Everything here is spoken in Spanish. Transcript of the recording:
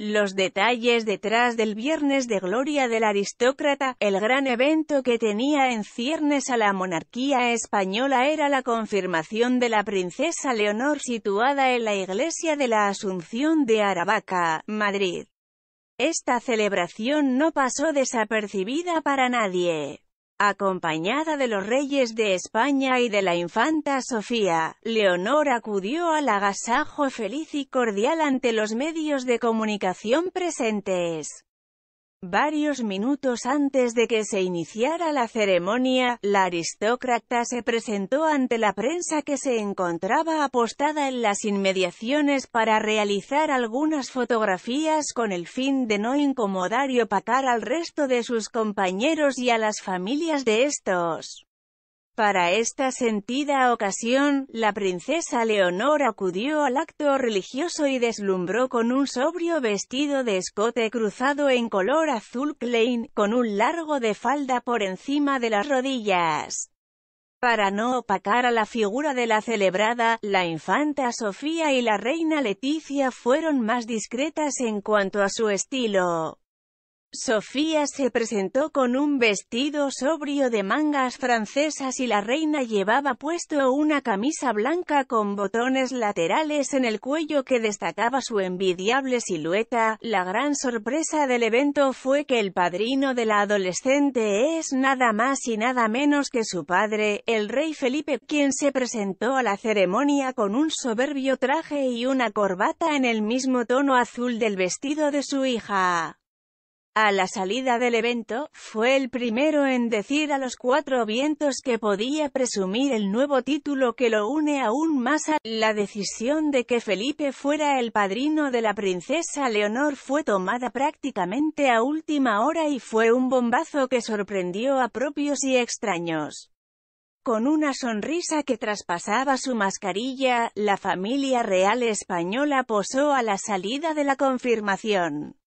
Los detalles detrás del Viernes de Gloria del Aristócrata, el gran evento que tenía en ciernes a la monarquía española era la confirmación de la princesa Leonor situada en la iglesia de la Asunción de Aravaca, Madrid. Esta celebración no pasó desapercibida para nadie. Acompañada de los reyes de España y de la infanta Sofía, Leonor acudió al agasajo feliz y cordial ante los medios de comunicación presentes. Varios minutos antes de que se iniciara la ceremonia, la aristócrata se presentó ante la prensa que se encontraba apostada en las inmediaciones para realizar algunas fotografías con el fin de no incomodar y opacar al resto de sus compañeros y a las familias de estos. Para esta sentida ocasión, la princesa Leonor acudió al acto religioso y deslumbró con un sobrio vestido de escote cruzado en color azul Klein, con un largo de falda por encima de las rodillas. Para no opacar a la figura de la celebrada, la infanta Sofía y la reina Leticia fueron más discretas en cuanto a su estilo. Sofía se presentó con un vestido sobrio de mangas francesas y la reina llevaba puesto una camisa blanca con botones laterales en el cuello que destacaba su envidiable silueta. La gran sorpresa del evento fue que el padrino de la adolescente es nada más y nada menos que su padre, el rey Felipe, quien se presentó a la ceremonia con un soberbio traje y una corbata en el mismo tono azul del vestido de su hija. A la salida del evento, fue el primero en decir a los cuatro vientos que podía presumir el nuevo título que lo une aún más a la decisión de que Felipe fuera el padrino de la princesa Leonor fue tomada prácticamente a última hora y fue un bombazo que sorprendió a propios y extraños. Con una sonrisa que traspasaba su mascarilla, la familia real española posó a la salida de la confirmación.